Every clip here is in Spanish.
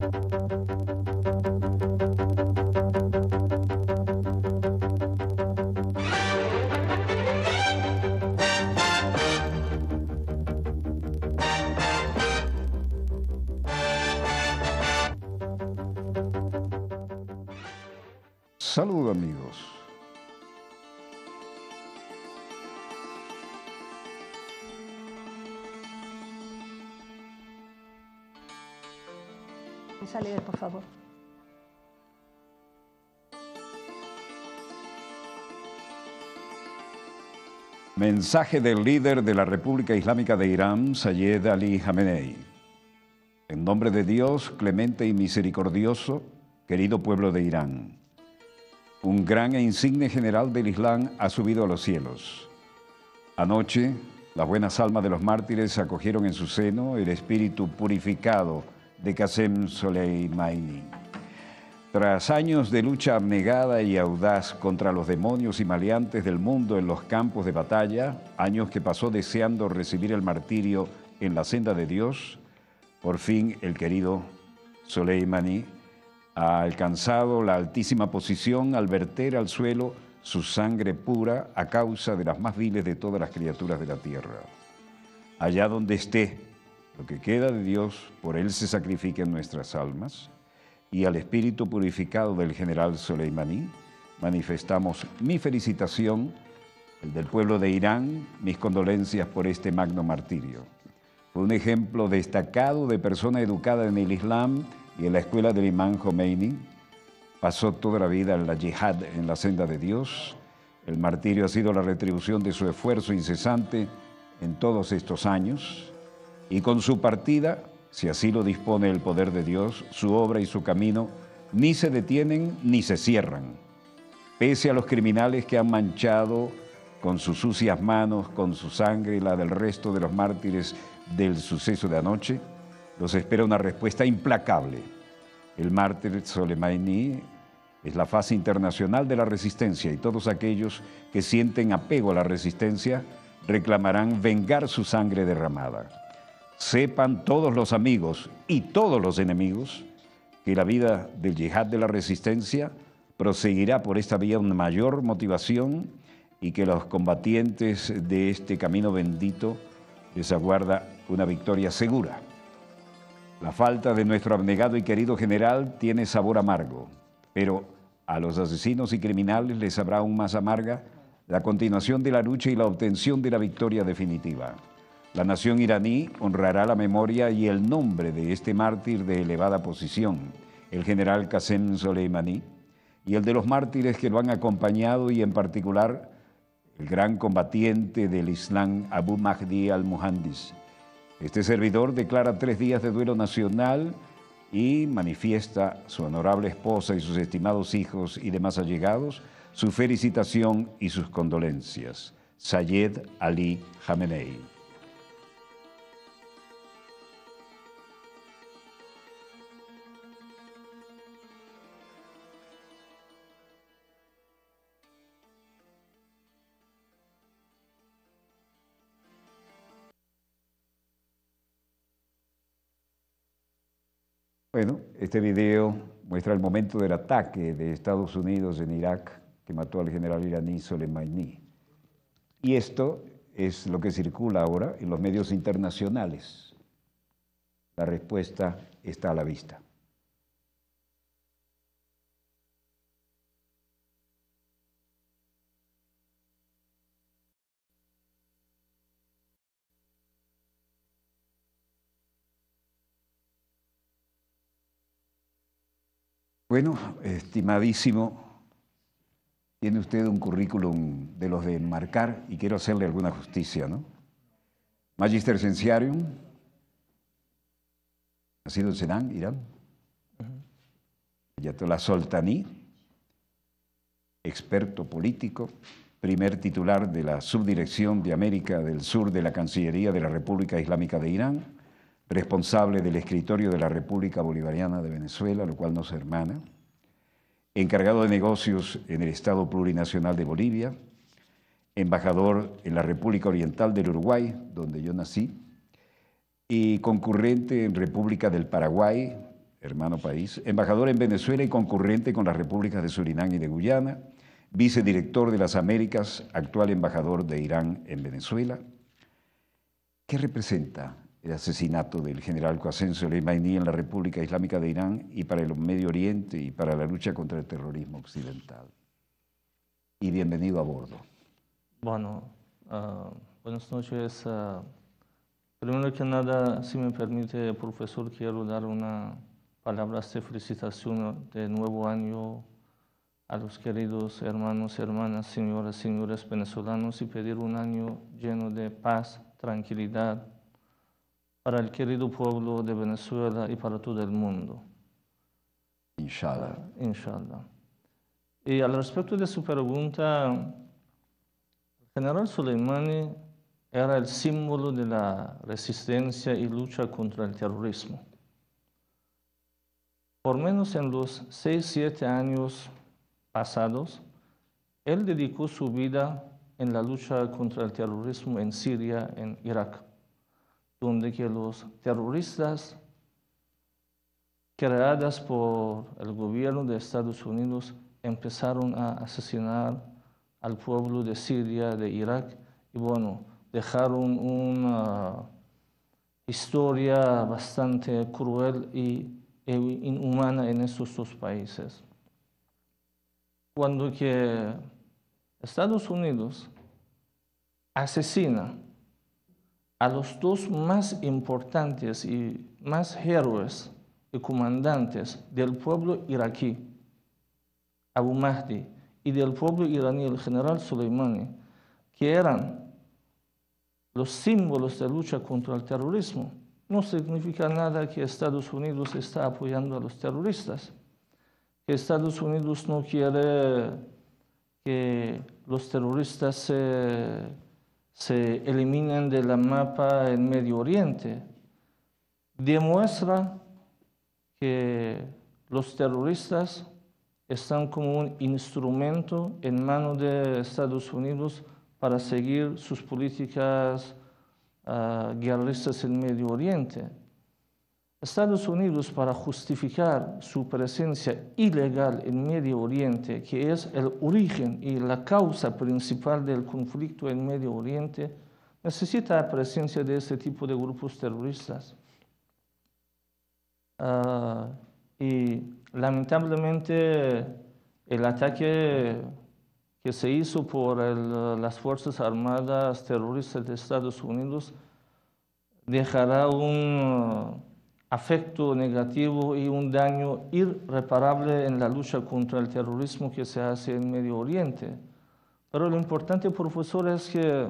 Thank you. favor. Mensaje del líder de la República Islámica de Irán, Sayed Ali Khamenei. En nombre de Dios, clemente y misericordioso, querido pueblo de Irán. Un gran e insigne general del Islam ha subido a los cielos. Anoche, las buenas almas de los mártires acogieron en su seno el espíritu purificado de Qasem Soleimani. Tras años de lucha abnegada y audaz contra los demonios y maleantes del mundo en los campos de batalla, años que pasó deseando recibir el martirio en la senda de Dios, por fin el querido Soleimani ha alcanzado la altísima posición al verter al suelo su sangre pura a causa de las más viles de todas las criaturas de la tierra. Allá donde esté, lo que queda de Dios, por Él se sacrifica en nuestras almas, y al espíritu purificado del general Soleimani manifestamos mi felicitación, el del pueblo de Irán, mis condolencias por este magno martirio. Fue un ejemplo destacado de persona educada en el Islam y en la escuela del imán Khomeini. Pasó toda la vida en la yihad, en la senda de Dios. El martirio ha sido la retribución de su esfuerzo incesante en todos estos años y con su partida, si así lo dispone el poder de Dios, su obra y su camino ni se detienen ni se cierran. Pese a los criminales que han manchado con sus sucias manos, con su sangre y la del resto de los mártires del suceso de anoche, los espera una respuesta implacable. El mártir Soleimani es la fase internacional de la resistencia y todos aquellos que sienten apego a la resistencia reclamarán vengar su sangre derramada. Sepan todos los amigos y todos los enemigos que la vida del yihad de la resistencia proseguirá por esta vía una mayor motivación y que los combatientes de este camino bendito les aguarda una victoria segura. La falta de nuestro abnegado y querido general tiene sabor amargo, pero a los asesinos y criminales les habrá aún más amarga la continuación de la lucha y la obtención de la victoria definitiva. La nación iraní honrará la memoria y el nombre de este mártir de elevada posición, el general Qasem Soleimani, y el de los mártires que lo han acompañado y en particular el gran combatiente del Islam Abu Mahdi al-Muhandis. Este servidor declara tres días de duelo nacional y manifiesta su honorable esposa y sus estimados hijos y demás allegados su felicitación y sus condolencias. Sayed Ali Khamenei. Bueno, este video muestra el momento del ataque de Estados Unidos en Irak que mató al general iraní Soleimani. Y esto es lo que circula ahora en los medios internacionales. La respuesta está a la vista. Bueno, estimadísimo, tiene usted un currículum de los de enmarcar y quiero hacerle alguna justicia, ¿no? Magister Sensiarium, nacido en Senán, Irán. Ayatollah Soltani, experto político, primer titular de la Subdirección de América del Sur de la Cancillería de la República Islámica de Irán responsable del escritorio de la República Bolivariana de Venezuela, lo cual nos hermana, encargado de negocios en el Estado Plurinacional de Bolivia, embajador en la República Oriental del Uruguay, donde yo nací, y concurrente en República del Paraguay, hermano país, embajador en Venezuela y concurrente con las repúblicas de Surinam y de Guyana, vicedirector de las Américas, actual embajador de Irán en Venezuela. ¿Qué representa el asesinato del general Qasem Soleimani en la República Islámica de Irán y para el Medio Oriente y para la lucha contra el terrorismo occidental. Y bienvenido a bordo. Bueno, ah, buenas noches. Ah, primero que nada, si me permite, profesor, quiero dar unas palabras de felicitación de nuevo año a los queridos hermanos, hermanas, señoras, señores venezolanos y pedir un año lleno de paz, tranquilidad, para el querido pueblo de Venezuela y para todo el mundo. Inshallah. Inshallah. Y al respecto de su pregunta, el general Soleimani era el símbolo de la resistencia y lucha contra el terrorismo. Por menos en los seis siete años pasados, él dedicó su vida en la lucha contra el terrorismo en Siria, en Irak donde que los terroristas creadas por el gobierno de Estados Unidos empezaron a asesinar al pueblo de Siria, de Irak, y bueno, dejaron una historia bastante cruel y e inhumana en esos dos países. Cuando que Estados Unidos asesina a los dos más importantes y más héroes y comandantes del pueblo iraquí, Abu Mahdi, y del pueblo iraní, el general Soleimani, que eran los símbolos de lucha contra el terrorismo. No significa nada que Estados Unidos está apoyando a los terroristas. que Estados Unidos no quiere que los terroristas se se eliminan de la mapa en Medio Oriente, demuestra que los terroristas están como un instrumento en manos de Estados Unidos para seguir sus políticas ah, guerristas en Medio Oriente. Estados Unidos para justificar su presencia ilegal en Medio Oriente, que es el origen y la causa principal del conflicto en Medio Oriente, necesita la presencia de este tipo de grupos terroristas. Ah, y lamentablemente el ataque que se hizo por las Fuerzas Armadas Terroristas de Estados Unidos dejará un afecto negativo y un daño irreparable en la lucha contra el terrorismo que se hace en Medio Oriente. Pero lo importante, profesor, es que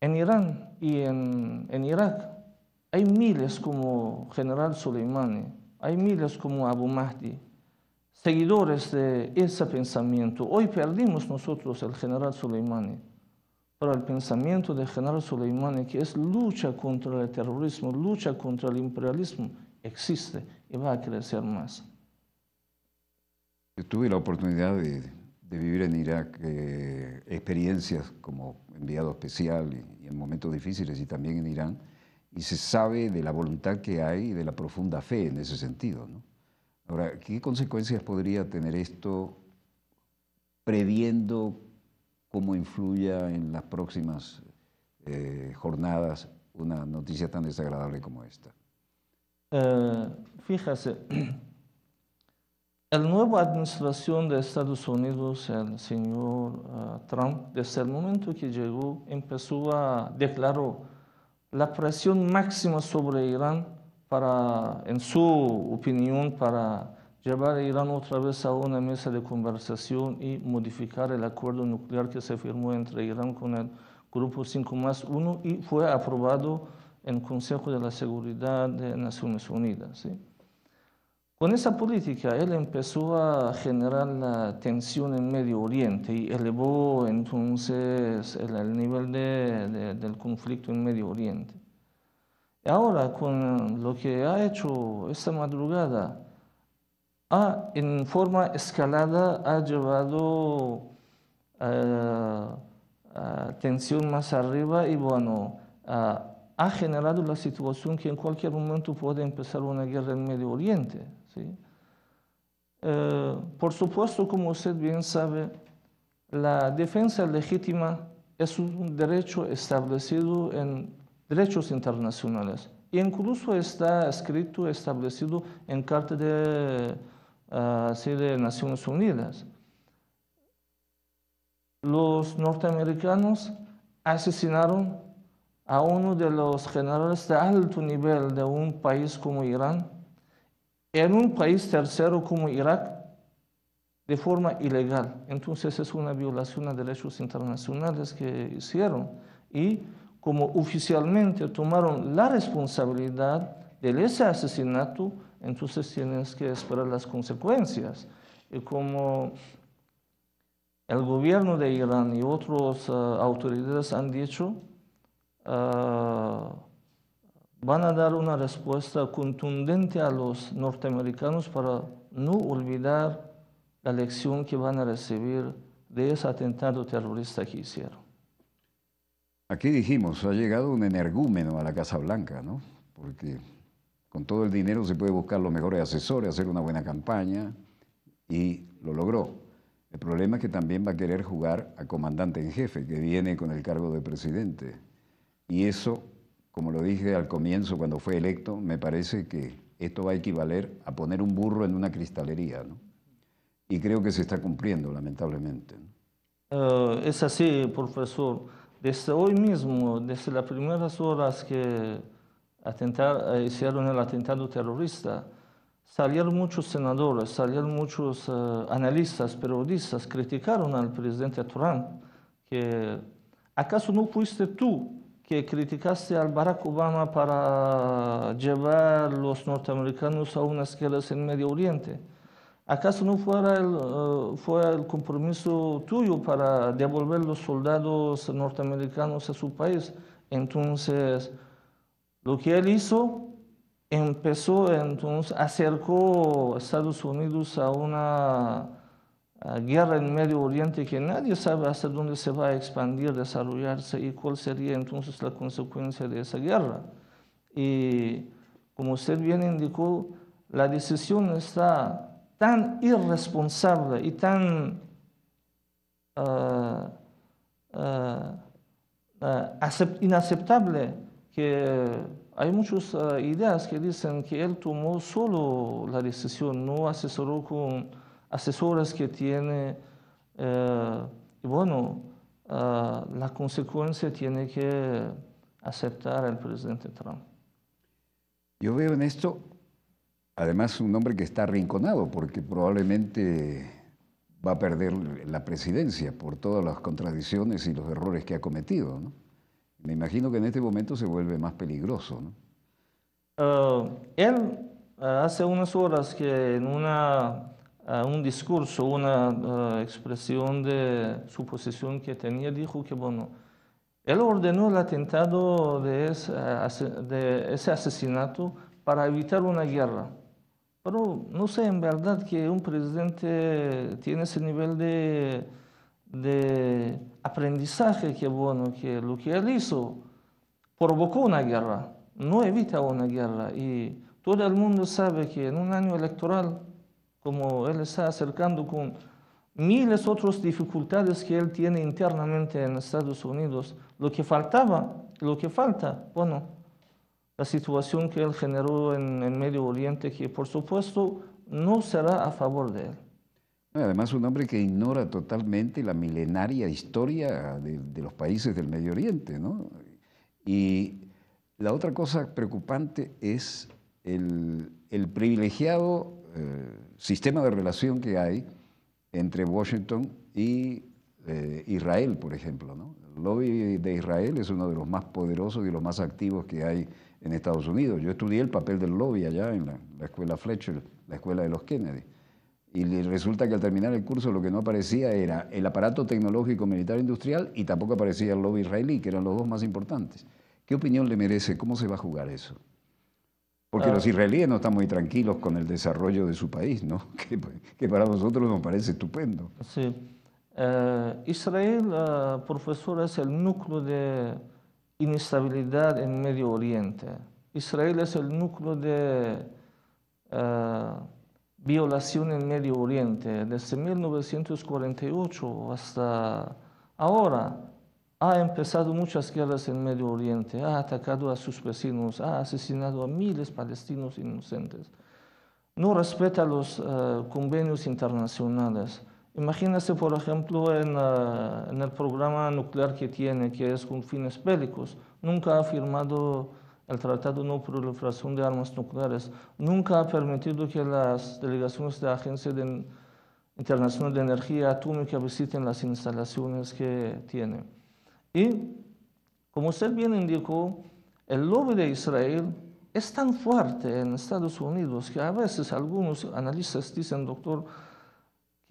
en Irán y en, Irak hay miles como general Soleimani, hay miles como Abu Mahdi, seguidores de ese pensamiento. Hoy perdimos nosotros al general Soleimani el pensamiento de general Soleimani, que es lucha contra el terrorismo, lucha contra el imperialismo, existe y va a crecer más. Yo tuve la oportunidad de, vivir en Irak eh, experiencias como enviado especial y, en momentos difíciles y también en Irán, y se sabe de la voluntad que hay y de la profunda fe en ese sentido. Ahora, ¿qué consecuencias podría tener esto previendo cómo influya en las próximas eh, jornadas una noticia tan desagradable como esta. Eh, fíjese, la nueva administración de Estados Unidos, el señor eh, Trump, desde el momento que llegó, empezó a declarar la presión máxima sobre Irán para, en su opinión, para Llevar a Irán otra vez a una mesa de conversación y modificar el acuerdo nuclear que se firmó entre Irán con el Grupo 5 más 1 y fue aprobado en el Consejo de la Seguridad de Naciones Unidas. Con esa política, él empezó a generar la tensión en Medio Oriente y elevó entonces el, nivel del conflicto en Medio Oriente. Ahora, con lo que ha hecho esta madrugada, Ah, en forma escalada ha llevado eh, eh, tensión más arriba y bueno, eh, ha generado la situación que en cualquier momento puede empezar una guerra en Medio Oriente. ¿sí? por supuesto, como usted bien sabe, la defensa legítima es un derecho establecido en derechos internacionales. Incluso está escrito, establecido en Carta de Ah, así de Naciones Unidas. Los norteamericanos asesinaron a uno de los generales de alto nivel de un país como Irán, en un país tercero como Irak, de forma ilegal. Entonces es una violación a derechos internacionales que hicieron. Y como oficialmente tomaron la responsabilidad de ese asesinato, entonces tienes que esperar las consecuencias. Y como el gobierno de Irán y otras ah, autoridades han dicho, ah, van a dar una respuesta contundente a los norteamericanos para no olvidar la lección que van a recibir de ese atentado terrorista que hicieron. Aquí dijimos, ha llegado un energúmeno a la Casa Blanca, ¿no? Porque con todo el dinero se puede buscar los mejores asesores, hacer una buena campaña y lo logró. El problema es que también va a querer jugar a comandante en jefe, que viene con el cargo de presidente. Y eso, como lo dije al comienzo cuando fue electo, me parece que esto va a equivaler a poner un burro en una cristalería. Y creo que se está cumpliendo, lamentablemente. Eh, es así, profesor. Desde hoy mismo, desde las primeras horas que atentar, eh, hicieron el atentado terrorista, salieron muchos senadores, salieron muchos eh, analistas, periodistas, criticaron al presidente Trump, que acaso no fuiste tú que criticaste al Barack Obama para llevar los norteamericanos a unas guerras en Medio Oriente. ¿Acaso no fuera el, eh, fue el compromiso tuyo para devolver los soldados norteamericanos a su país? Entonces, lo que él hizo, empezó entonces, acercó a Estados Unidos a una guerra en Medio Oriente que nadie sabe hasta dónde se va a expandir, desarrollarse y cuál sería entonces la consecuencia de esa guerra. Y como usted bien indicó, la decisión está tan irresponsable y tan ah, ah, ah, inaceptable que hay muchas ah, ideas que dicen que él tomó solo la decisión, no asesoró con asesores que tiene, eh, y bueno, ah, la consecuencia tiene que aceptar al presidente Trump. Yo veo en esto, además, un hombre que está arrinconado, porque probablemente va a perder la presidencia por todas las contradicciones y los errores que ha cometido, ¿no? Me imagino que en este momento se vuelve más peligroso, ¿no? Ah, él ah, hace unas horas que en una, ah, un discurso, una expresión de su posición que tenía, dijo que, bueno, él ordenó el atentado de de ese asesinato para evitar una guerra. Pero no sé en verdad que un presidente tiene ese nivel de de aprendizaje que bueno, que lo que él hizo provocó una guerra, no evita una guerra. Y todo el mundo sabe que en un año electoral, como él está acercando con miles otras dificultades que él tiene internamente en Estados Unidos, lo que faltaba, lo que falta, bueno, la situación que él generó en el Medio Oriente, que por supuesto no será a favor de él. Además, un hombre que ignora totalmente la milenaria historia de, los países del Medio Oriente. ¿no? Y la otra cosa preocupante es el, privilegiado eh, sistema de relación que hay entre Washington y eh, Israel, por ejemplo. ¿no? El lobby de Israel es uno de los más poderosos y los más activos que hay en Estados Unidos. Yo estudié el papel del lobby allá en la escuela Fletcher, la escuela de los Kennedy. Y resulta que al terminar el curso lo que no aparecía era el aparato tecnológico militar industrial y tampoco aparecía el lobby israelí, que eran los dos más importantes. ¿Qué opinión le merece? ¿Cómo se va a jugar eso? Porque ah. los israelíes no están muy tranquilos con el desarrollo de su país, ¿no? Que, para nosotros nos parece estupendo. Sí. Eh, Israel, eh, profesor, es el núcleo de inestabilidad en Medio Oriente. Israel es el núcleo de... Eh, violación en Medio Oriente. Desde 1948 hasta ahora ha empezado muchas guerras en Medio Oriente, ha atacado a sus vecinos, ha asesinado a miles de palestinos inocentes. No respeta los eh, convenios internacionales. Imagínese, por ejemplo, en, eh, en el programa nuclear que tiene, que es con fines bélicos. Nunca ha firmado el Tratado No Proliferación de Armas Nucleares, nunca ha permitido que las delegaciones de la Agencia de Internacional de Energía Atómica visiten las instalaciones que tiene. Y, como usted bien indicó, el lobby de Israel es tan fuerte en Estados Unidos que a veces algunos analistas dicen, doctor,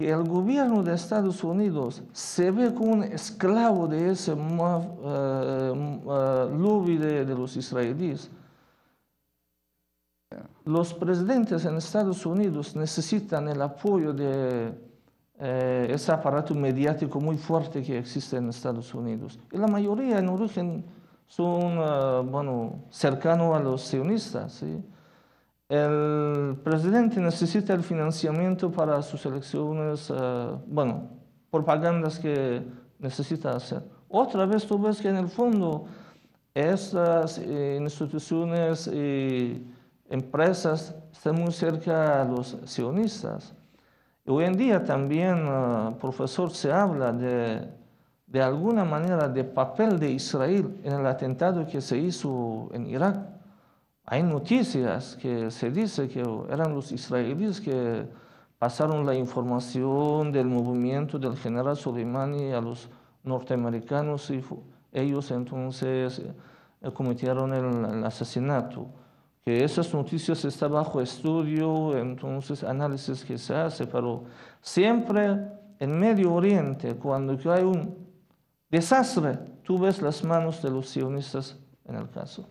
que el gobierno de Estados Unidos se ve como un esclavo de ese eh, lobby de, los israelíes. Los presidentes en Estados Unidos necesitan el apoyo de eh, ese aparato mediático muy fuerte que existe en Estados Unidos. Y la mayoría en origen son eh, bueno, cercanos a los sionistas el presidente necesita el financiamiento para sus elecciones, eh, bueno, propagandas que necesita hacer. Otra vez tú ves que en el fondo estas eh, instituciones y empresas están muy cerca a los sionistas. hoy en día también, eh, profesor, se habla de, de alguna manera de papel de Israel en el atentado que se hizo en Irak hay noticias que se dice que eran los israelíes que pasaron la información del movimiento del general Soleimani a los norteamericanos y ellos entonces eh, cometieron el, asesinato. Que esas noticias están bajo estudio, entonces análisis que se hace, pero siempre en Medio Oriente, cuando hay un desastre, tú ves las manos de los sionistas en el caso.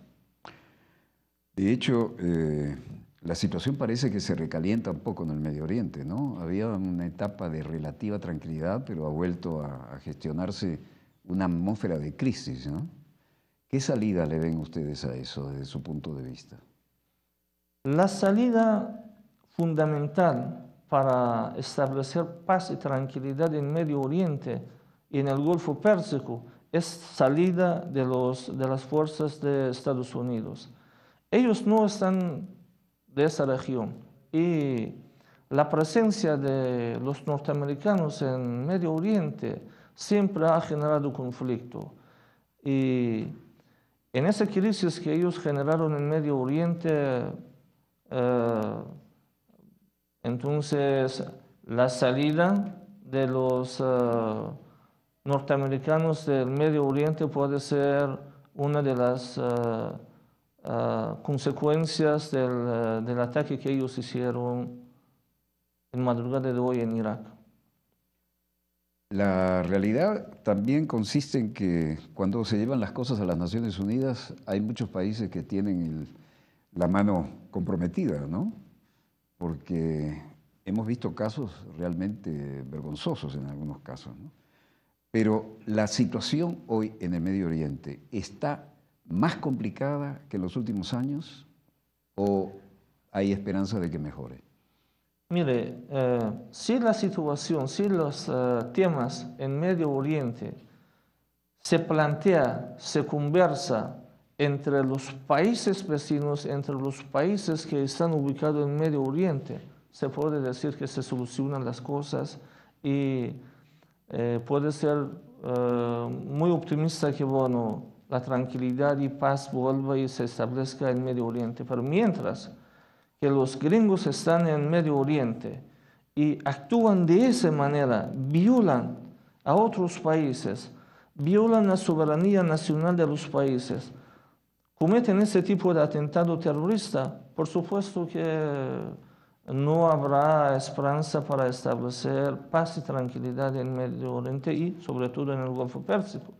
De hecho, eh, la situación parece que se recalienta un poco en el Medio Oriente, ¿no? Había una etapa de relativa tranquilidad, pero ha vuelto a, gestionarse una atmósfera de crisis, ¿no? ¿Qué salida le ven ustedes a eso desde su punto de vista? La salida fundamental para establecer paz y tranquilidad en Medio Oriente y en el Golfo Pérsico es salida de las fuerzas de Estados Unidos. Ellos no están de esa región y la presencia de los norteamericanos en Medio Oriente siempre ha generado conflicto. Y en esa crisis que ellos generaron en Medio Oriente, eh, entonces la salida de los eh, norteamericanos del Medio Oriente puede ser una de las... Eh, Ah, consecuencias del, eh, del, ataque que ellos hicieron en madrugada de hoy en Irak. La realidad también consiste en que cuando se llevan las cosas a las Naciones Unidas hay muchos países que tienen la mano comprometida, ¿no? Porque hemos visto casos realmente vergonzosos en algunos casos, ¿no? Pero la situación hoy en el Medio Oriente está más complicada que en los últimos años o hay esperanza de que mejore? Mire, eh, si la situación, si los eh, temas en Medio Oriente se plantea, se conversa entre los países vecinos, entre los países que están ubicados en Medio Oriente, se puede decir que se solucionan las cosas y eh, puede ser muy optimista que, bueno, la tranquilidad y paz vuelva y se establezca en Medio Oriente. Pero mientras que los gringos están en Medio Oriente y actúan de esa manera, violan a otros países, violan la soberanía nacional de los países, cometen ese tipo de atentado terrorista, por supuesto que no habrá esperanza para establecer paz y tranquilidad en Medio Oriente y sobre todo en el Golfo Pérsico.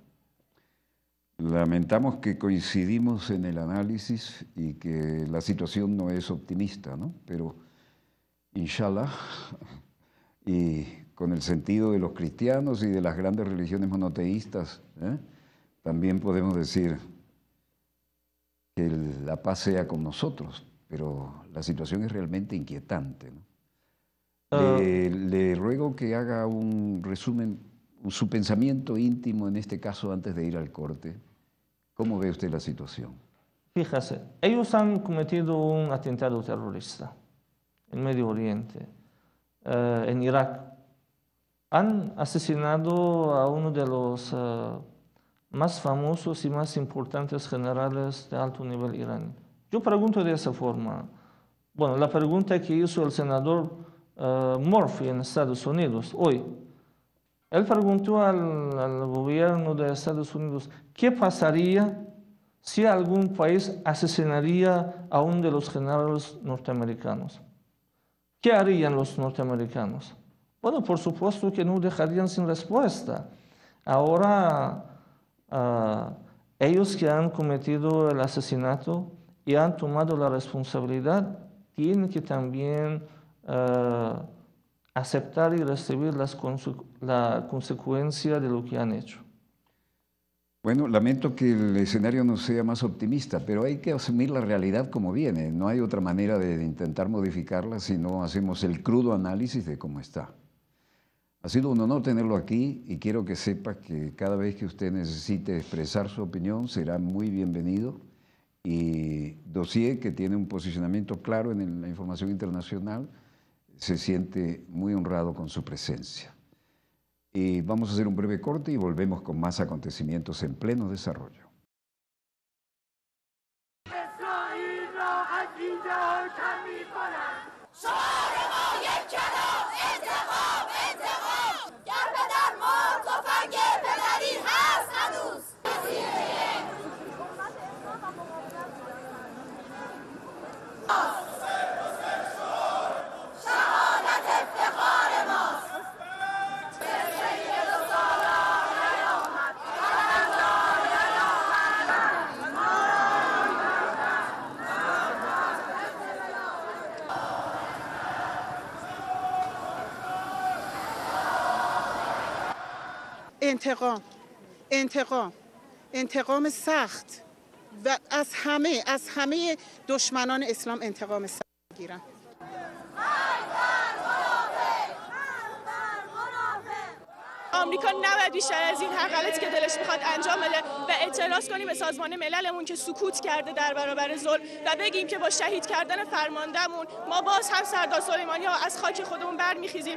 Lamentamos que coincidimos en el análisis y que la situación no es optimista, ¿no? Pero, inshallah, y con el sentido de los cristianos y de las grandes religiones monoteístas, ¿eh? también podemos decir que la paz sea con nosotros, pero la situación es realmente inquietante. Ah. le ruego que haga un resumen su pensamiento íntimo en este caso antes de ir al corte. ¿Cómo ve usted la situación? Fíjese, ellos han cometido un atentado terrorista en Medio Oriente, eh, en Irak. Han asesinado a uno de los eh, más famosos y más importantes generales de alto nivel iraní. Yo pregunto de esa forma. Bueno, la pregunta que hizo el senador eh, Murphy en Estados Unidos hoy, él preguntó al, gobierno de Estados Unidos, ¿qué pasaría si algún país asesinaría a uno de los generales norteamericanos? ¿Qué harían los norteamericanos? Bueno, por supuesto que no dejarían sin respuesta. Ahora, ah, ellos que han cometido el asesinato y han tomado la responsabilidad, tienen que también... Ah, aceptar y recibir las la consecuencia de lo que han hecho. Bueno, lamento que el escenario no sea más optimista, pero hay que asumir la realidad como viene. No hay otra manera de intentar modificarla si no hacemos el crudo análisis de cómo está. Ha sido un honor tenerlo aquí y quiero que sepa que cada vez que usted necesite expresar su opinión será muy bienvenido. Y Dossier, que tiene un posicionamiento claro en la información internacional, se siente muy honrado con su presencia. Y eh, vamos a hacer un breve corte y volvemos con más acontecimientos en pleno desarrollo. انتقام انتقام انتقام سخت و از همه از همه دشمنان اسلام انتقام سخت گیرن آمریکا نباید بیشتر از این هر غلطی که دلش میخواد انجام بده و اعتراض کنیم به سازمان مللمون که سکوت کرده در برابر ظلم و بگیم که با شهید کردن فرماندهمون ما باز هم سردار سلیمانی ها از خاک خودمون برمیخیزیم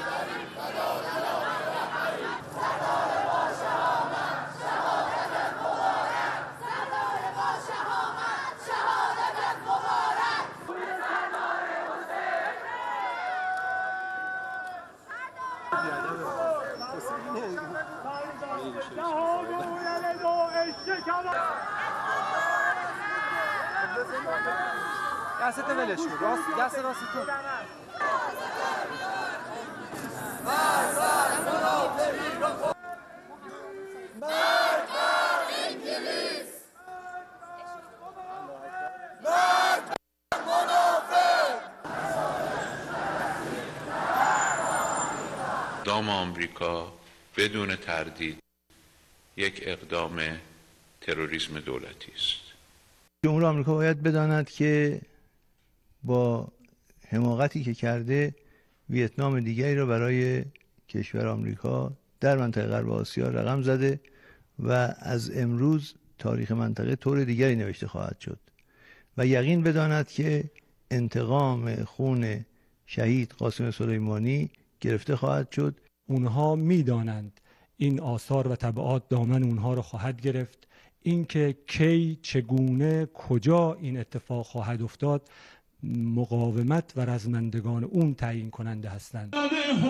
دست ولش کن راست دست راست تو منافق دام آمریکا بدون تردید یک اقدام تروریسم دولتی است جمهور آمریکا باید بداند که با حماقتی که کرده ویتنام دیگری را برای کشور آمریکا در منطقه غرب آسیا رقم زده و از امروز تاریخ منطقه طور دیگری نوشته خواهد شد و یقین بداند که انتقام خون شهید قاسم سلیمانی گرفته خواهد شد اونها میدانند این آثار و طبعات دامن اونها را خواهد گرفت اینکه کی چگونه کجا این اتفاق خواهد افتاد مقاومت و رزمندگان اون تعیین کننده هستند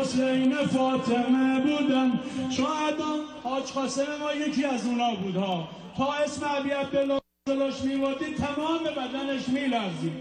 حسین فاطمه بودن شاید آج قاسم ما یکی از اونا بود ها تا اسم عبی عبدالله جلوش تمام بدنش میلرزید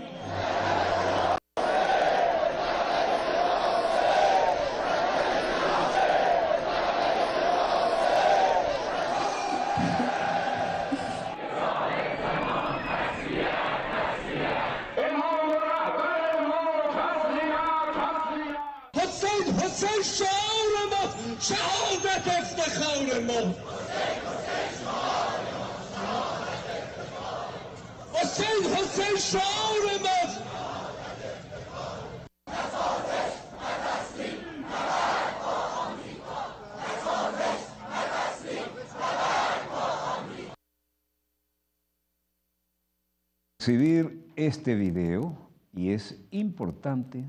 este video, y es importante,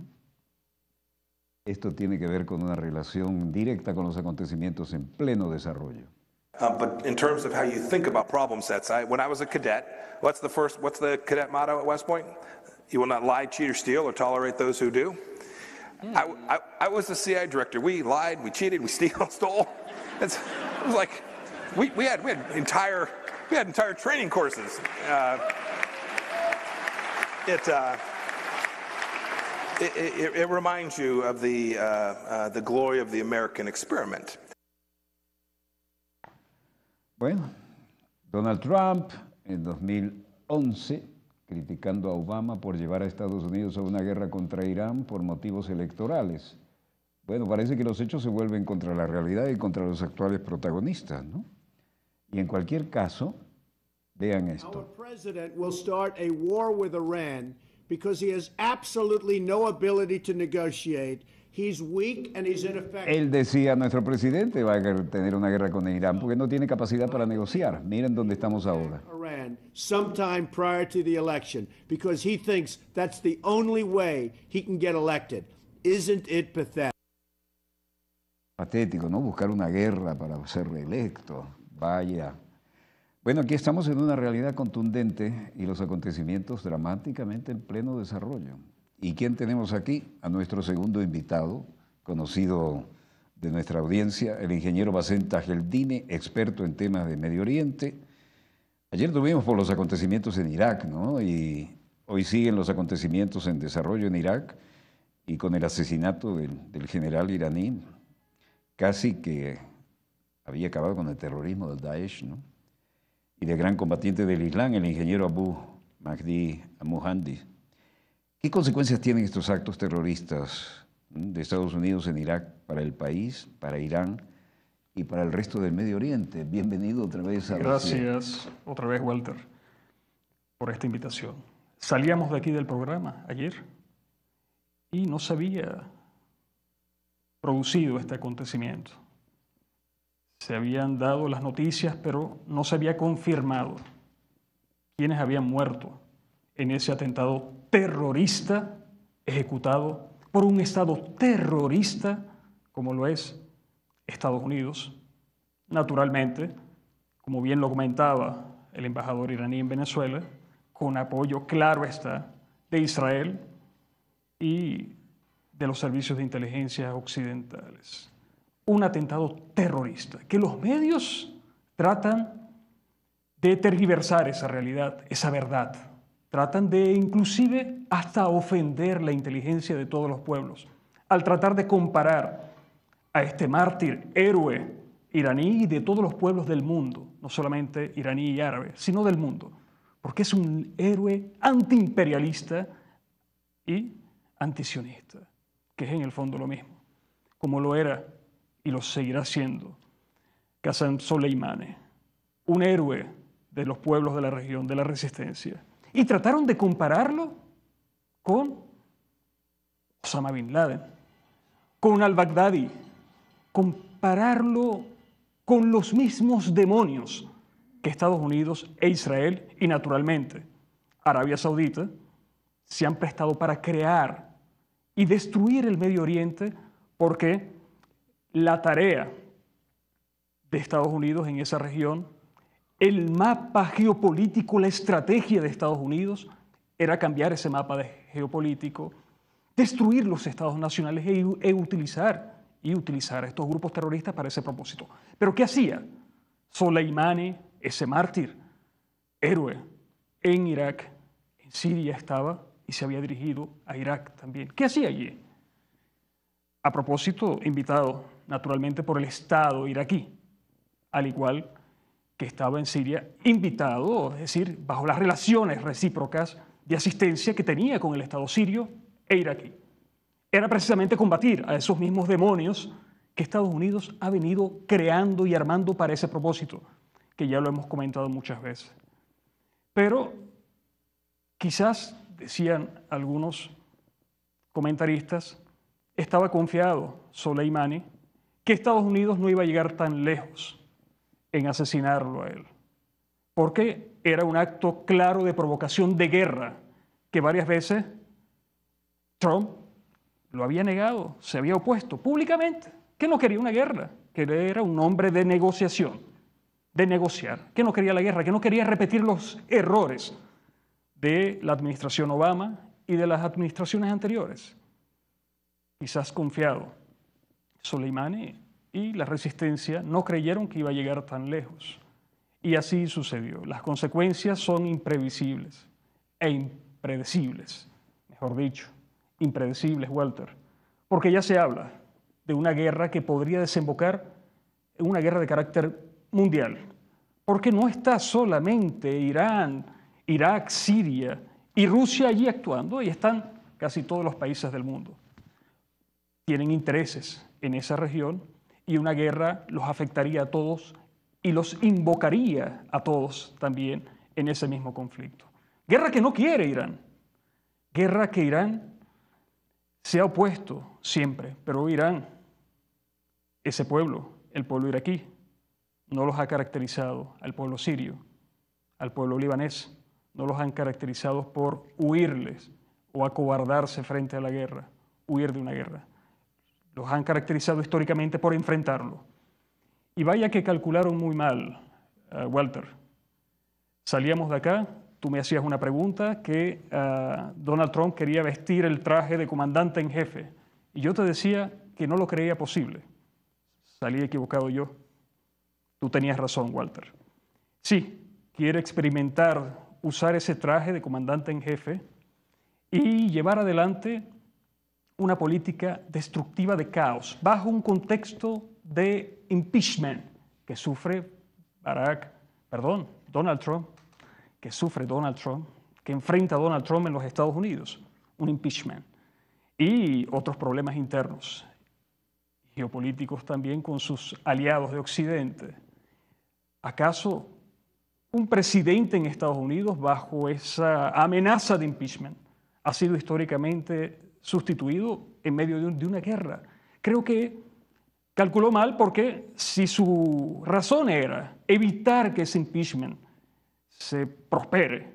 esto tiene que ver con una relación directa con los acontecimientos en pleno desarrollo. Um, but in terms of how you think about problem sets, I, when I was a cadet, what's the first, what's the cadet motto at West Point? You will not lie, cheat, or steal, or tolerate those who do. Hmm. I, I, I was the CI director. We lied, we cheated, we steal, stole. It's, it was like we, we had we had entire we had entire training courses. Uh, it, experiment. Bueno, Donald Trump en 2011 criticando a Obama por llevar a Estados Unidos a una guerra contra Irán por motivos electorales. Bueno, parece que los hechos se vuelven contra la realidad y contra los actuales protagonistas, ¿no? Y en cualquier caso, Digan esto. Él decía, nuestro presidente va a tener una guerra con Irán porque no tiene capacidad para negociar. Miren dónde estamos ahora. sometime prior to the election because he thinks that's the only way he can get elected. Isn't it pathetic? Patético, ¿no? Buscar una guerra para ser reelecto. Vaya. Bueno, aquí estamos en una realidad contundente y los acontecimientos dramáticamente en pleno desarrollo. ¿Y quién tenemos aquí? A nuestro segundo invitado, conocido de nuestra audiencia, el ingeniero Bacenta Geldini, experto en temas de Medio Oriente. Ayer tuvimos por los acontecimientos en Irak, ¿no? Y hoy siguen los acontecimientos en desarrollo en Irak y con el asesinato del, del general iraní, casi que había acabado con el terrorismo del Daesh, ¿no? y de gran combatiente del Islam, el ingeniero Abu Mahdi Muhandi. ¿Qué consecuencias tienen estos actos terroristas mm, de Estados Unidos en Irak para el país, para Irán y para el resto del Medio Oriente? Bienvenido otra vez a Gracias otra vez, Walter, por esta invitación. Salíamos de aquí del programa ayer y no se había producido este acontecimiento. Se habían dado las noticias, pero no se había confirmado quiénes habían muerto en ese atentado terrorista ejecutado por un Estado terrorista como lo es Estados Unidos. Naturalmente, como bien lo comentaba el embajador iraní en Venezuela, con apoyo, claro está, de Israel y de los servicios de inteligencia occidentales un atentado terrorista, que los medios tratan de tergiversar esa realidad, esa verdad, tratan de inclusive hasta ofender la inteligencia de todos los pueblos, al tratar de comparar a este mártir, héroe iraní y de todos los pueblos del mundo, no solamente iraní y árabe, sino del mundo, porque es un héroe antiimperialista y antisionista, que es en el fondo lo mismo, como lo era y lo seguirá siendo, Qasem Soleimani, un héroe de los pueblos de la región, de la resistencia. Y trataron de compararlo con Osama Bin Laden, con al-Baghdadi, compararlo con los mismos demonios que Estados Unidos e Israel y naturalmente Arabia Saudita se han prestado para crear y destruir el Medio Oriente porque la tarea de Estados Unidos en esa región, el mapa geopolítico, la estrategia de Estados Unidos era cambiar ese mapa geopolítico, destruir los estados nacionales e, e, utilizar y utilizar a estos grupos terroristas para ese propósito. Pero ¿qué hacía Soleimani, ese mártir, héroe, en Irak, en Siria estaba y se había dirigido a Irak también? ¿Qué hacía allí? A propósito, invitado, naturalmente por el Estado iraquí, al igual que estaba en Siria invitado, es decir, bajo las relaciones recíprocas de asistencia que tenía con el Estado sirio e iraquí. Era precisamente combatir a esos mismos demonios que Estados Unidos ha venido creando y armando para ese propósito, que ya lo hemos comentado muchas veces. Pero quizás, decían algunos comentaristas, estaba confiado Soleimani que Estados Unidos no iba a llegar tan lejos en asesinarlo a él, porque era un acto claro de provocación de guerra que varias veces Trump lo había negado, se había opuesto públicamente, que no quería una guerra, que era un hombre de negociación, de negociar, que no quería la guerra, que no quería repetir los errores de la administración Obama y de las administraciones anteriores, quizás confiado Soleimani y la resistencia no creyeron que iba a llegar tan lejos. Y así sucedió. Las consecuencias son imprevisibles e impredecibles, mejor dicho, impredecibles, Walter, porque ya se habla de una guerra que podría desembocar en una guerra de carácter mundial, porque no está solamente Irán, Irak, Siria y Rusia allí actuando, y están casi todos los países del mundo. Tienen intereses, en esa región y una guerra los afectaría a todos y los invocaría a todos también en ese mismo conflicto. Guerra que no quiere Irán, guerra que Irán se ha opuesto siempre, pero Irán, ese pueblo, el pueblo iraquí, no los ha caracterizado al pueblo sirio, al pueblo libanés, no los han caracterizado por huirles o acobardarse frente a la guerra, huir de una guerra. Los han caracterizado históricamente por enfrentarlo. Y vaya que calcularon muy mal, eh, Walter. Salíamos de acá, tú me hacías una pregunta que eh, Donald Trump quería vestir el traje de comandante en jefe. Y yo te decía que no lo creía posible. Salí equivocado yo. Tú tenías razón, Walter. Sí, quiere experimentar usar ese traje de comandante en jefe y llevar adelante una política destructiva de caos, bajo un contexto de impeachment que sufre Barack, perdón, Donald Trump, que sufre Donald Trump, que enfrenta a Donald Trump en los Estados Unidos, un impeachment, y otros problemas internos, geopolíticos también con sus aliados de Occidente. ¿Acaso un presidente en Estados Unidos bajo esa amenaza de impeachment ha sido históricamente sustituido en medio de, una guerra. Creo que calculó mal porque si su razón era evitar que ese impeachment se prospere,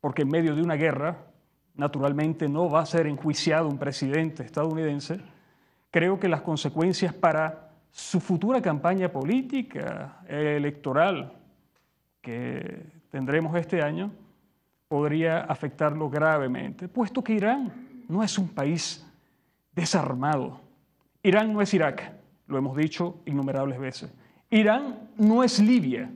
porque en medio de una guerra naturalmente no va a ser enjuiciado un presidente estadounidense, creo que las consecuencias para su futura campaña política, electoral, que tendremos este año, podría afectarlo gravemente, puesto que Irán no es un país desarmado. Irán no es Irak, lo hemos dicho innumerables veces. Irán no es Libia.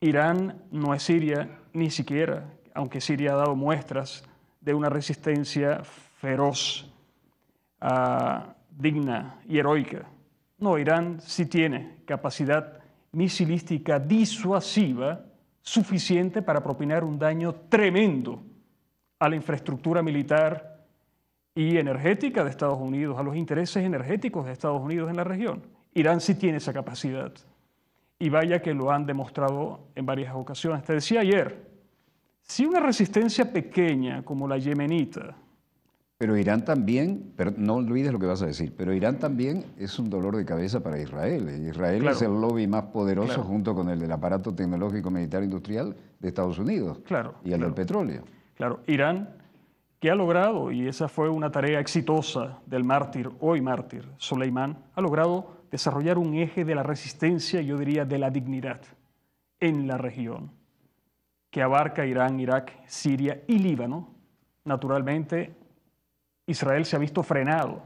Irán no es Siria, ni siquiera, aunque Siria ha dado muestras de una resistencia feroz, ah, digna y heroica. No, Irán sí tiene capacidad misilística disuasiva suficiente para propinar un daño tremendo a la infraestructura militar y energética de Estados Unidos, a los intereses energéticos de Estados Unidos en la región. Irán sí tiene esa capacidad y vaya que lo han demostrado en varias ocasiones. Te decía ayer, si una resistencia pequeña como la yemenita... Pero Irán también, pero no olvides lo que vas a decir, pero Irán también es un dolor de cabeza para Israel. Israel es el lobby más poderoso junto con el del aparato tecnológico militar industrial de Estados Unidos claro, y el del petróleo. Claro, Irán, que ha logrado, y esa fue una tarea exitosa del mártir, hoy mártir, Soleimán, ha logrado desarrollar un eje de la resistencia, yo diría, de la dignidad en la región, que abarca Irán, Irak, Siria y Líbano. Naturalmente, Israel se ha visto frenado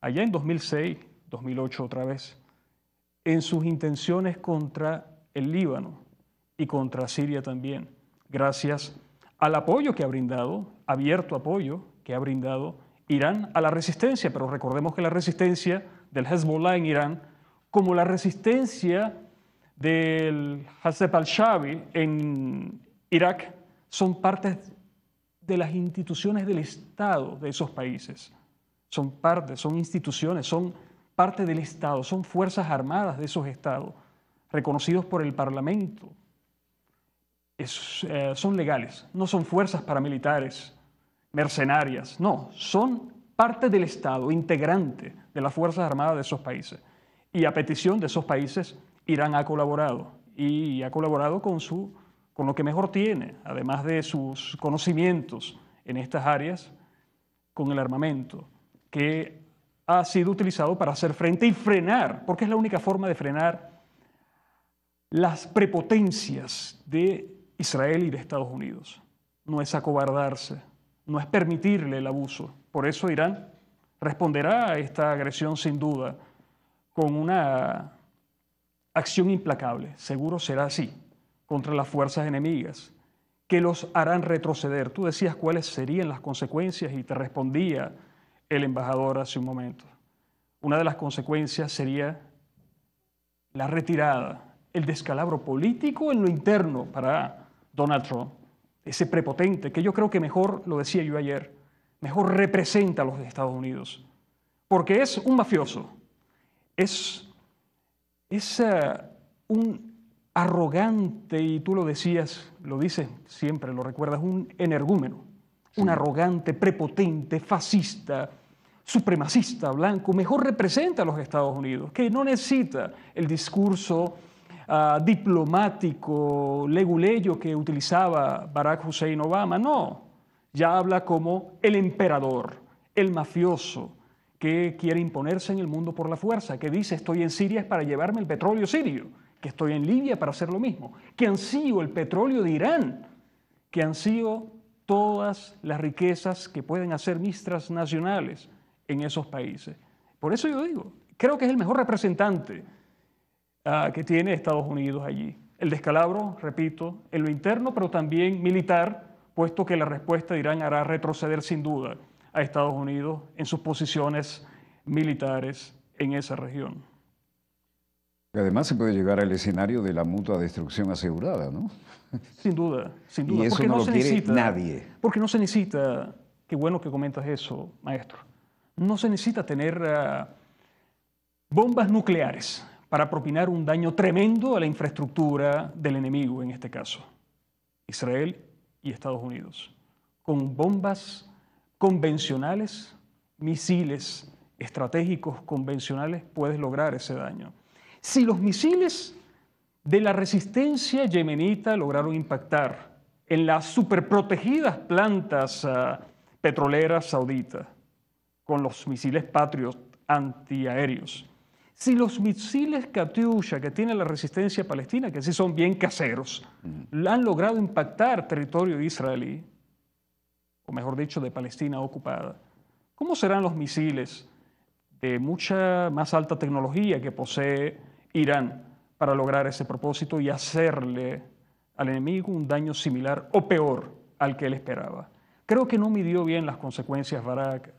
allá en 2006, 2008 otra vez, en sus intenciones contra el Líbano y contra Siria también, gracias a al apoyo que ha brindado, abierto apoyo que ha brindado Irán a la resistencia, pero recordemos que la resistencia del Hezbollah en Irán, como la resistencia del Haseb al-Shabi en Irak, son partes de las instituciones del Estado de esos países. Son partes, son instituciones, son parte del Estado, son fuerzas armadas de esos estados, reconocidos por el Parlamento, eh, son legales, no son fuerzas paramilitares, mercenarias, no, son parte del Estado, integrante de las Fuerzas Armadas de esos países. Y a petición de esos países, Irán ha colaborado y ha colaborado con, su, con lo que mejor tiene, además de sus conocimientos en estas áreas, con el armamento, que ha sido utilizado para hacer frente y frenar, porque es la única forma de frenar las prepotencias de Israel y de Estados Unidos. No es acobardarse, no es permitirle el abuso. Por eso Irán responderá a esta agresión sin duda con una acción implacable, seguro será así, contra las fuerzas enemigas, que los harán retroceder. Tú decías cuáles serían las consecuencias y te respondía el embajador hace un momento. Una de las consecuencias sería la retirada, el descalabro político en lo interno para Donald Trump, ese prepotente, que yo creo que mejor, lo decía yo ayer, mejor representa a los Estados Unidos, porque es un mafioso, es, es eh, un arrogante, y tú lo decías, lo dices siempre, lo recuerdas, un energúmeno, un arrogante, prepotente, fascista, supremacista blanco, mejor representa a los Estados Unidos, que no necesita el discurso Ah, diplomático, leguleyo que utilizaba Barack Hussein Obama, no, ya habla como el emperador, el mafioso que quiere imponerse en el mundo por la fuerza, que dice estoy en Siria es para llevarme el petróleo sirio, que estoy en Libia para hacer lo mismo, que han sido el petróleo de Irán, que han sido todas las riquezas que pueden hacer mis transnacionales en esos países. Por eso yo digo, creo que es el mejor representante Ah, que tiene Estados Unidos allí. El descalabro, repito, en lo interno, pero también militar, puesto que la respuesta de Irán hará retroceder sin duda a Estados Unidos en sus posiciones militares en esa región. Además se puede llegar al escenario de la mutua destrucción asegurada, ¿no? Sin duda, sin duda. Y eso porque no, se necesita, nadie. Porque no se necesita, qué bueno que comentas eso, maestro, no se necesita tener ah, bombas nucleares para propinar un daño tremendo a la infraestructura del enemigo, en este caso, Israel y Estados Unidos, con bombas convencionales, misiles estratégicos convencionales, puedes lograr ese daño. Si los misiles de la resistencia yemenita lograron impactar en las superprotegidas plantas ah, petroleras sauditas con los misiles patrios antiaéreos, si los misiles Katyusha que tiene la resistencia palestina, que sí son bien caseros, han logrado impactar territorio israelí, o mejor dicho, de Palestina ocupada, ¿cómo serán los misiles de mucha más alta tecnología que posee Irán para lograr ese propósito y hacerle al enemigo un daño similar o peor al que él esperaba? Creo que no midió bien las consecuencias Barak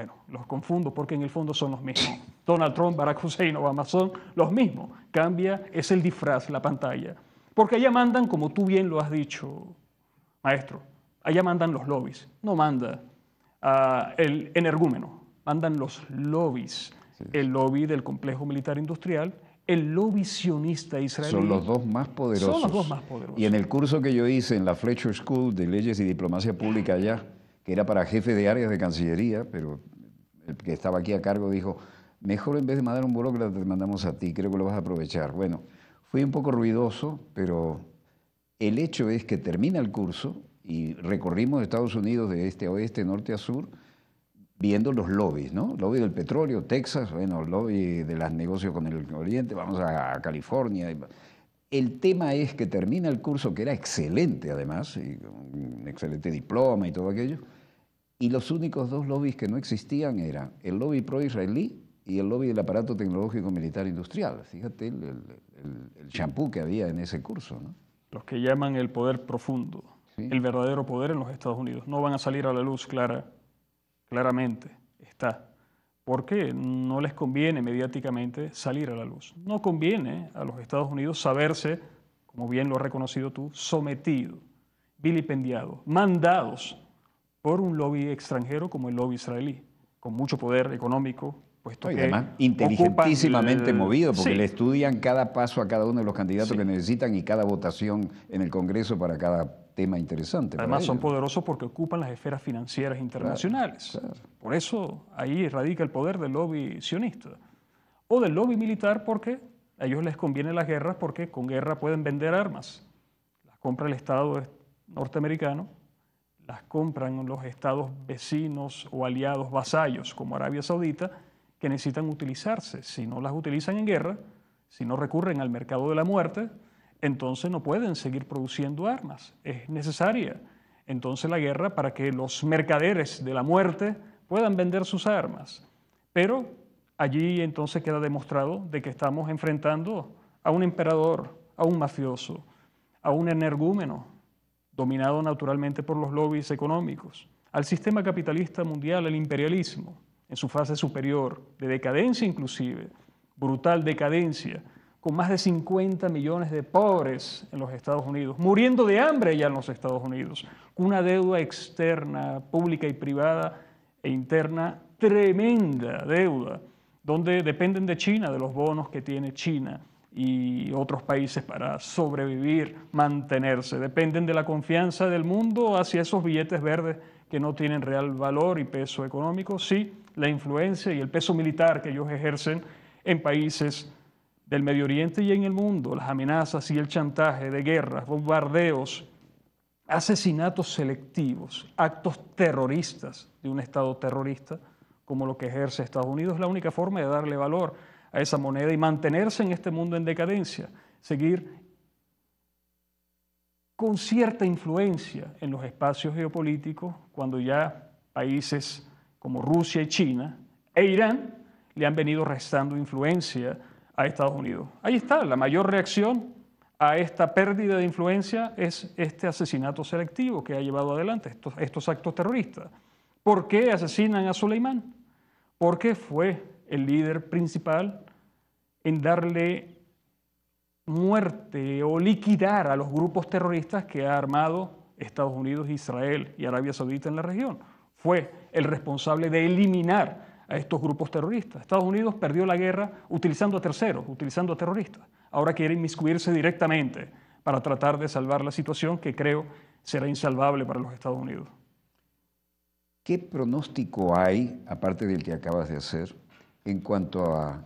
bueno, los confundo porque en el fondo son los mismos. Donald Trump, Barack Hussein, Obama son los mismos. Cambia, es el disfraz, la pantalla. Porque allá mandan, como tú bien lo has dicho, maestro, allá mandan los lobbies, no manda ah, el energúmeno, mandan los lobbies, el lobby del complejo militar industrial, el lobby sionista israelí. los dos más poderosos. Son los dos más poderosos. Y en el curso que yo hice en la Fletcher School de Leyes y Diplomacia Pública allá, que era para jefe de áreas de Cancillería, pero el que estaba aquí a cargo dijo, mejor en vez de mandar un burócrata te mandamos a ti, creo que lo vas a aprovechar. Bueno, fue un poco ruidoso, pero el hecho es que termina el curso y recorrimos Estados Unidos de este a oeste, norte a sur, viendo los lobbies, ¿no? Lobby del petróleo, Texas, bueno, lobby de los negocios con el Oriente, vamos a California. El tema es que termina el curso, que era excelente además, un excelente diploma y todo aquello, y los únicos dos lobbies que no existían eran el lobby pro-israelí y el lobby del aparato tecnológico militar industrial. Fíjate el, champú que había en ese curso. Los que llaman el poder profundo, el verdadero poder en los Estados Unidos, no van a salir a la luz clara, claramente. Está porque no les conviene mediáticamente salir a la luz. No conviene a los Estados Unidos saberse, como bien lo has reconocido tú, sometido, vilipendiado, mandados por un lobby extranjero como el lobby israelí, con mucho poder económico, puesto que además, inteligentísimamente movido, porque le estudian cada paso a cada uno de los candidatos que necesitan y cada votación en el Congreso para cada tema interesante. Además son poderosos porque ocupan las esferas financieras internacionales. Por eso ahí radica el poder del lobby sionista. O del lobby militar porque a ellos les conviene las guerras porque con guerra pueden vender armas. Las compra el Estado norteamericano, las compran los estados vecinos o aliados vasallos como Arabia Saudita que necesitan utilizarse. Si no las utilizan en guerra, si no recurren al mercado de la muerte, entonces no pueden seguir produciendo armas, es necesaria. Entonces la guerra para que los mercaderes de la muerte puedan vender sus armas. Pero allí entonces queda demostrado de que estamos enfrentando a un emperador, a un mafioso, a un energúmeno, dominado naturalmente por los lobbies económicos, al sistema capitalista mundial, al imperialismo, en su fase superior, de decadencia inclusive, brutal decadencia, con más de 50 millones de pobres en los Estados Unidos, muriendo de hambre ya en los Estados Unidos, con una deuda externa, pública y privada e interna, tremenda deuda, donde dependen de China, de los bonos que tiene China y otros países para sobrevivir, mantenerse, dependen de la confianza del mundo hacia esos billetes verdes que no tienen real valor y peso económico, sí, la influencia y el peso militar que ellos ejercen en países del Medio Oriente y en el mundo, las amenazas y el chantaje de guerras, bombardeos, asesinatos selectivos, actos terroristas de un Estado terrorista como lo que ejerce Estados Unidos, es la única forma de darle valor a esa moneda y mantenerse en este mundo en decadencia, seguir con cierta influencia en los espacios geopolíticos cuando ya países como Rusia y China e Irán le han venido restando influencia Estados Unidos. Ahí está, la mayor reacción a esta pérdida de influencia es este asesinato selectivo que ha llevado adelante estos, actos terroristas. ¿Por qué asesinan a Soleimán? Porque fue el líder principal en darle muerte o liquidar a los grupos terroristas que ha armado Estados Unidos, Israel y Arabia Saudita en la región. Fue el responsable de eliminar a estos grupos terroristas. Estados Unidos perdió la guerra utilizando a terceros, utilizando a terroristas. Ahora quiere inmiscuirse directamente para tratar de salvar la situación que creo será insalvable para los Estados Unidos. ¿Qué pronóstico hay, aparte del que acabas de hacer, en cuanto a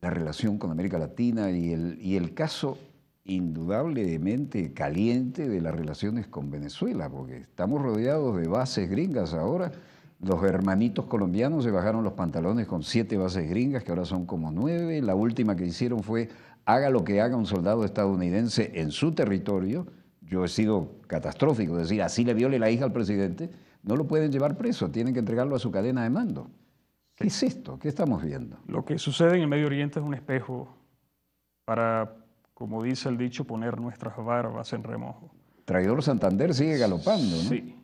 la relación con América Latina y el, y el caso indudablemente caliente de las relaciones con Venezuela? Porque estamos rodeados de bases gringas ahora los hermanitos colombianos se bajaron los pantalones con siete bases gringas, que ahora son como nueve. La última que hicieron fue, haga lo que haga un soldado estadounidense en su territorio. Yo he sido catastrófico, es decir, así le viole la hija al presidente. No lo pueden llevar preso, tienen que entregarlo a su cadena de mando. ¿Qué es esto? ¿Qué estamos viendo? Lo que sucede en el Medio Oriente es un espejo para, como dice el dicho, poner nuestras barbas en remojo. Traidor Santander sigue galopando, ¿no? Sí.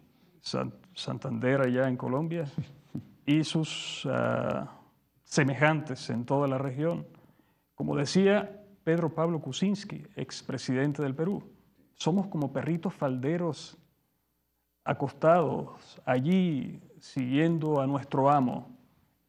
Santander allá en Colombia y sus ah, semejantes en toda la región. Como decía Pedro Pablo Kuczynski, expresidente del Perú, somos como perritos falderos acostados allí siguiendo a nuestro amo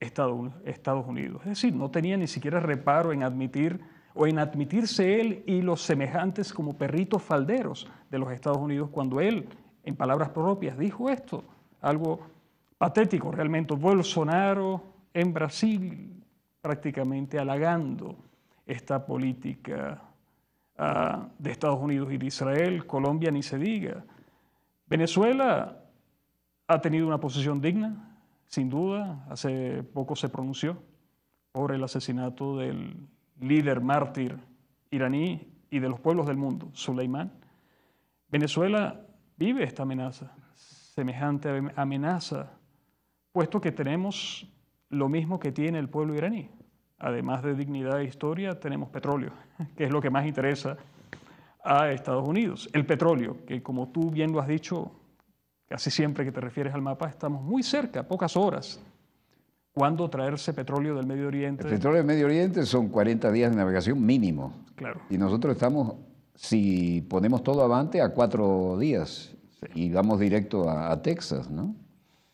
Estados Unidos. Es decir, no tenía ni siquiera reparo en admitir o en admitirse él y los semejantes como perritos falderos de los Estados Unidos cuando él en palabras propias, dijo esto, algo patético realmente, Bolsonaro en Brasil prácticamente halagando esta política ah, de Estados Unidos y de Israel, Colombia ni se diga. Venezuela ha tenido una posición digna, sin duda, hace poco se pronunció por el asesinato del líder mártir iraní y de los pueblos del mundo, Suleimán. Venezuela vive esta amenaza, semejante amenaza, puesto que tenemos lo mismo que tiene el pueblo iraní. Además de dignidad e historia, tenemos petróleo, que es lo que más interesa a Estados Unidos. El petróleo, que como tú bien lo has dicho, casi siempre que te refieres al mapa, estamos muy cerca, pocas horas. cuando traerse petróleo del Medio Oriente? El petróleo del Medio Oriente son 40 días de navegación mínimo. Claro. Y nosotros estamos si ponemos todo avante a cuatro días y vamos directo a, Texas, ¿no?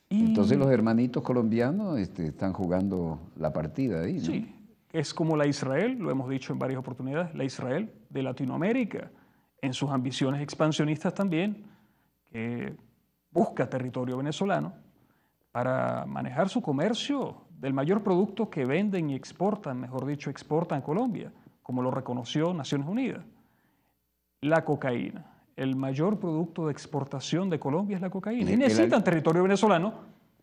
Entonces los hermanitos colombianos este, están jugando la partida ahí. ¿no? Sí, es como la Israel, lo hemos dicho en varias oportunidades, la Israel de Latinoamérica, en sus ambiciones expansionistas también, que busca territorio venezolano para manejar su comercio del mayor producto que venden y exportan, mejor dicho, exportan Colombia, como lo reconoció Naciones Unidas la cocaína. El mayor producto de exportación de Colombia es la cocaína. Y, necesitan territorio venezolano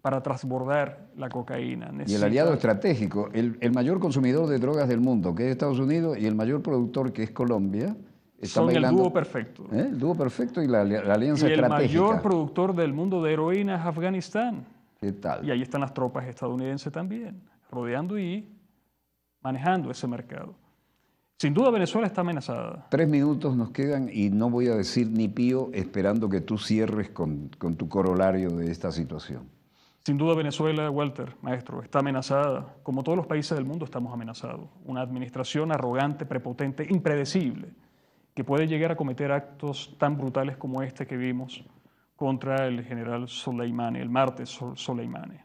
para transbordar la cocaína. Y el aliado estratégico, el, mayor consumidor de drogas del mundo, que es Estados Unidos, y el mayor productor, que es Colombia, está. Son el dúo perfecto. ¿Eh? El dúo perfecto y la, alianza alianza y El mayor productor del mundo de heroína es Afganistán. ¿Qué tal? Y ahí están las tropas estadounidenses también, rodeando y manejando ese mercado. Sin duda Venezuela está amenazada. Tres minutos nos quedan y no voy a decir ni pío esperando que tú cierres con, tu corolario de esta situación. Sin duda Venezuela, Walter, maestro, está amenazada. Como todos los países del mundo estamos amenazados. Una administración arrogante, prepotente, impredecible, que puede llegar a cometer actos tan brutales como este que vimos contra el general Soleimani, el martes Soleimani.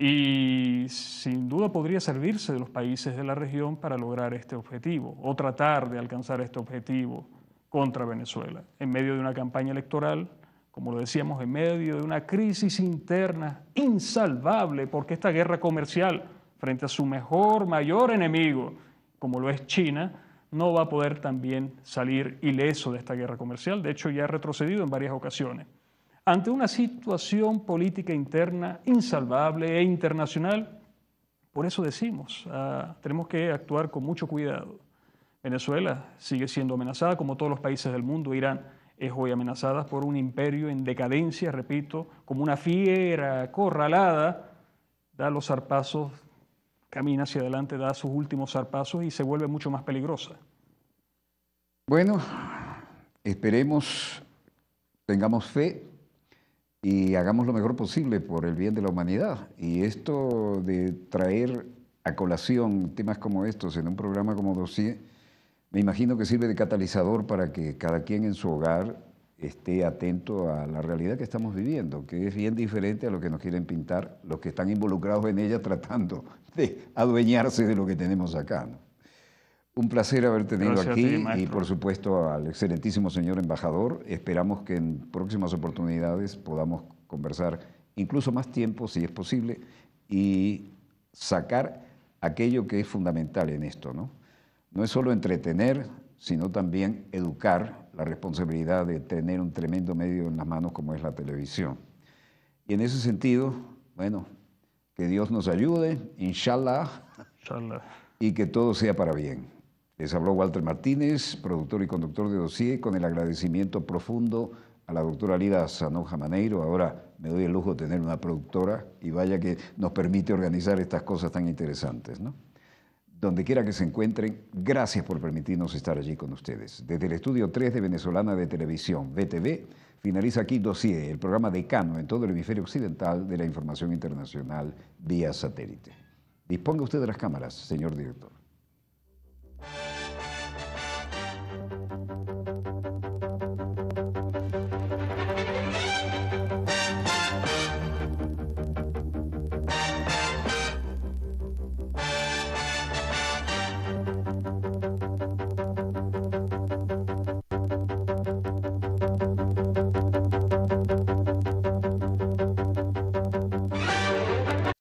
Y sin duda podría servirse de los países de la región para lograr este objetivo o tratar de alcanzar este objetivo contra Venezuela en medio de una campaña electoral, como lo decíamos, en medio de una crisis interna insalvable, porque esta guerra comercial frente a su mejor, mayor enemigo, como lo es China, no va a poder también salir ileso de esta guerra comercial. De hecho, ya ha retrocedido en varias ocasiones ante una situación política interna insalvable e internacional. Por eso decimos, ah, tenemos que actuar con mucho cuidado. Venezuela sigue siendo amenazada, como todos los países del mundo. Irán es hoy amenazada por un imperio en decadencia, repito, como una fiera corralada. da los zarpazos, camina hacia adelante, da sus últimos zarpazos y se vuelve mucho más peligrosa. Bueno, esperemos, tengamos fe y hagamos lo mejor posible por el bien de la humanidad. Y esto de traer a colación temas como estos en un programa como Dossier, me imagino que sirve de catalizador para que cada quien en su hogar esté atento a la realidad que estamos viviendo, que es bien diferente a lo que nos quieren pintar los que están involucrados en ella tratando de adueñarse de lo que tenemos acá. Un placer haber tenido aquí y por supuesto al excelentísimo señor embajador. Esperamos que en próximas oportunidades podamos conversar incluso más tiempo, si es posible, y sacar aquello que es fundamental en esto. No, no es solo entretener, sino también educar la responsabilidad de tener un tremendo medio en las manos como es la televisión. Y en ese sentido, bueno, que Dios nos ayude, inshallah. y que todo sea para bien. Les habló Walter Martínez, productor y conductor de Dossier, con el agradecimiento profundo a la doctora Lida Sanoja Maneiro. Ahora me doy el lujo de tener una productora y vaya que nos permite organizar estas cosas tan interesantes. ¿no? Donde quiera que se encuentren, gracias por permitirnos estar allí con ustedes. Desde el Estudio 3 de Venezolana de Televisión, BTV, finaliza aquí Dossier, el programa decano en todo el hemisferio occidental de la información internacional vía satélite. Disponga usted de las cámaras, señor director. Bye.